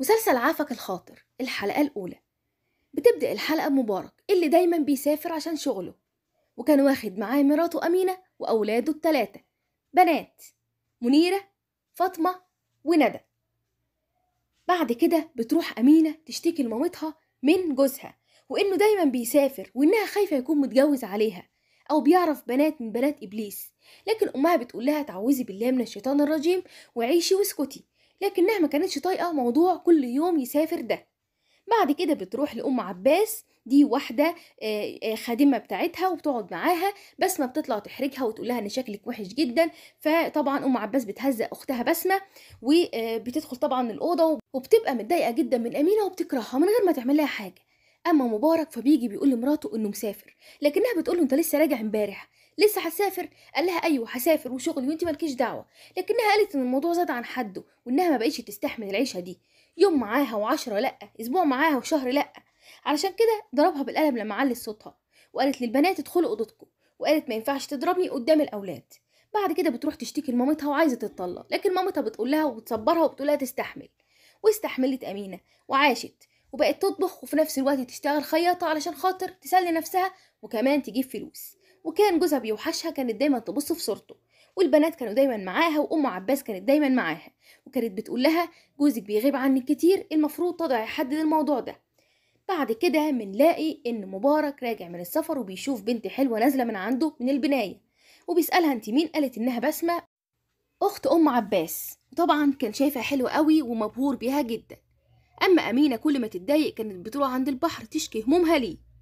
مسلسل عافك الخاطر الحلقة الأولى بتبدأ الحلقة مبارك اللي دايما بيسافر عشان شغله وكان واخد معاه مراته أمينة وأولاده التلاتة بنات منيرة فاطمة وندى بعد كده بتروح أمينة تشتكي لمامتها من جوزها وإنه دايما بيسافر وإنها خايفة يكون متجوز عليها أو بيعرف بنات من بنات إبليس لكن أمها بتقول لها تعوذي بالله من الشيطان الرجيم وعيشي واسكتي لكنها ما كانتش طايقة موضوع كل يوم يسافر ده بعد كده بتروح لأم عباس دي واحدة آه، آه، خادمة بتاعتها وبتقعد معاها بسمة بتطلع تحرجها وتقول لها ان شكلك وحش جدا فطبعا ام عباس بتهزق اختها بسمة وبتدخل آه، طبعا الأوضة وبتبقى متضايقة جدا من أمينة وبتكرهها من غير ما تعمل لها حاجة اما مبارك فبيجي بيقول لمراته انه مسافر لكنها بتقول له انت لسه راجع امبارح لسه حسافر قال لها ايوه حسافر وشغلي وانت مالكيش دعوه لكنها قالت ان الموضوع زاد عن حده وانها ما بقتش تستحمل العيشه دي يوم معاها وعشرة لا اسبوع معاها وشهر لا علشان كده ضربها بالقلم لما علي صوتها وقالت للبنات ادخلوا اوضتكم وقالت ما ينفعش تضربني قدام الاولاد بعد كده بتروح تشتكي لمامتها وعايزه تتطلق لكن مامتها بتقول لها وبتصبرها وبتقول لها تستحمل واستحملت امينه وعاشت وبقت تطبخ وفي نفس الوقت تشتغل خياطة علشان خاطر تسلي نفسها وكمان تجيب فلوس وكان جوزها بيوحشها كانت دايما تبص في صورته والبنات كانوا دايما معاها وام عباس كانت دايما معاها وكانت بتقول لها جوزك بيغيب عنك كتير المفروض تضعي حد للموضوع ده بعد كده بنلاقي ان مبارك راجع من السفر وبيشوف بنت حلوه نازله من عنده من البنايه وبيسالها انت مين قالت انها بسمه اخت ام عباس طبعا كان شايفها حلوه قوي ومبهور بيها جدا اما امينه كل ما تتضايق كانت بتروح عند البحر تشكي همومها ليه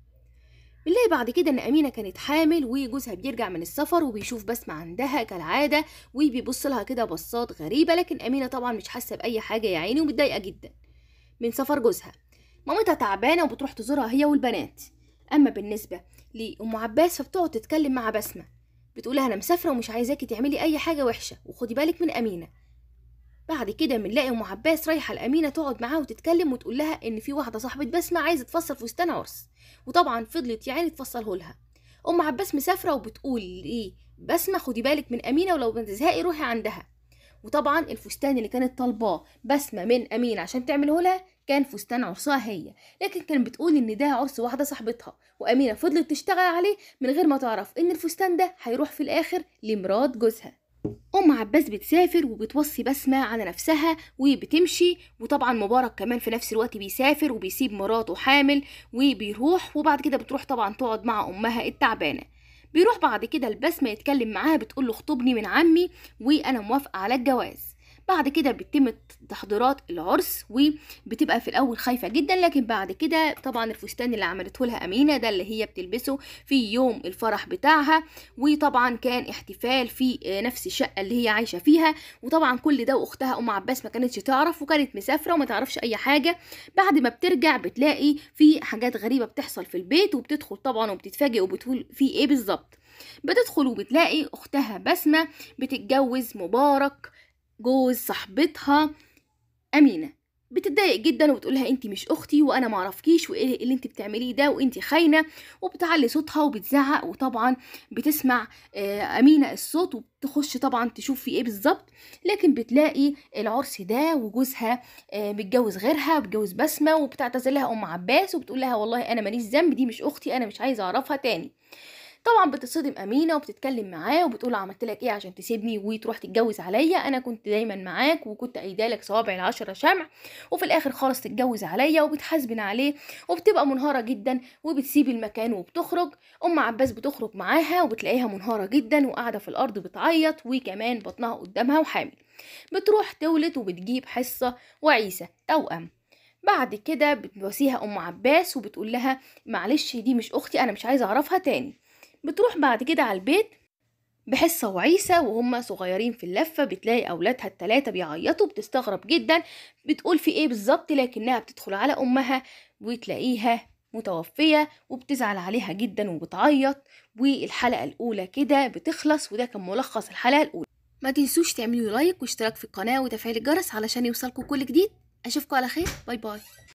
بنلاقي بعد كده ان امينه كانت حامل وجوزها بيرجع من السفر وبيشوف بسمه عندها كالعاده وبيبص لها كده بصات غريبه لكن امينه طبعا مش حاسه باي حاجه يا عيني ومتضايقه جدا من سفر جوزها مامتها تعبانه وبتروح تزورها هي والبنات اما بالنسبه لام عباس فبتقعد تتكلم مع بسمه بتقولها انا مسافره ومش عايزاكي تعملي اي حاجه وحشه وخدي بالك من امينه بعد كده بنلاقي ام عباس رايحه لامينه تقعد معاها وتتكلم وتقول لها ان في واحده صاحبه بسمه عايزه تفصل فستان عرس وطبعا فضلت يا عيني تفصله لها ام عباس مسافره وبتقول ايه بسمه خدي بالك من امينه ولو بتزهقي روحي عندها وطبعا الفستان اللي كانت طالباه بسمه من امينه عشان تعمله لها كان فستان عرسها هي لكن كانت بتقول ان ده عرس واحده صاحبتها وامينه فضلت تشتغل عليه من غير ما تعرف ان الفستان ده هيروح في الاخر لمراد جوزها أم عباس بتسافر وبتوصي بسمة على نفسها وبتمشي وطبعا مبارك كمان في نفس الوقت بيسافر وبيسيب مراته حامل وبيروح وبعد كده بتروح طبعا تقعد مع أمها التعبانة بيروح بعد كده البسمة يتكلم معاها بتقول له اخطبني من عمي وأنا موافقة على الجواز بعد كده بتتم تحضيرات العرس وبتبقى في الاول خايفه جدا لكن بعد كده طبعا الفستان اللي عملته لها امينه ده اللي هي بتلبسه في يوم الفرح بتاعها وطبعا كان احتفال في نفس الشقه اللي هي عايشه فيها وطبعا كل ده واختها ام عباس ما كانتش تعرف وكانت مسافره وما تعرفش اي حاجه بعد ما بترجع بتلاقي في حاجات غريبه بتحصل في البيت وبتدخل طبعا وبتتفاجئ وبتقول في ايه بالظبط بتدخل وبتلاقي اختها بسمه بتتجوز مبارك جوز صاحبتها أمينة بتتضايق جدا وبتقولها انت مش اختي وانا معرفكيش وايه اللي انت بتعمليه ده وانت خاينه وبتعلي صوتها وبتزعق وطبعا بتسمع آه، امينه الصوت وبتخش طبعا تشوف في ايه بالظبط لكن بتلاقي العرس ده وجوزها آه، متجوز غيرها بتجوز بسمه وبتعتذر لها ام عباس وبتقول لها والله انا ماليش ذنب دي مش اختي انا مش عايزه اعرفها تاني طبعا بتصدم امينه وبتتكلم معاه وبتقول عملت لك ايه عشان تسيبني وتروح تتجوز عليا انا كنت دايما معاك وكنت ايدالك صوابع العشرة شمع وفي الاخر خالص تتجوز عليا وبتحاسبن عليه وبتبقى منهاره جدا وبتسيب المكان وبتخرج ام عباس بتخرج معاها وبتلاقيها منهاره جدا وقاعده في الارض بتعيط وكمان بطنها قدامها وحامل بتروح تولد وبتجيب حصه وعيسى توأم بعد كده بتواسيها ام عباس وبتقول لها معلش دي مش اختي انا مش عايزه اعرفها تاني بتروح بعد كده على البيت بحصة وعيسى وهم صغيرين في اللفة بتلاقي أولادها التلاتة بيعيطوا بتستغرب جدا بتقول في إيه بالظبط لكنها بتدخل على أمها وتلاقيها متوفية وبتزعل عليها جدا وبتعيط والحلقة الأولى كده بتخلص وده كان ملخص الحلقة الأولى ما تنسوش تعملوا لايك واشتراك في القناة وتفعيل الجرس علشان يوصلكوا كل جديد أشوفكوا على خير باي باي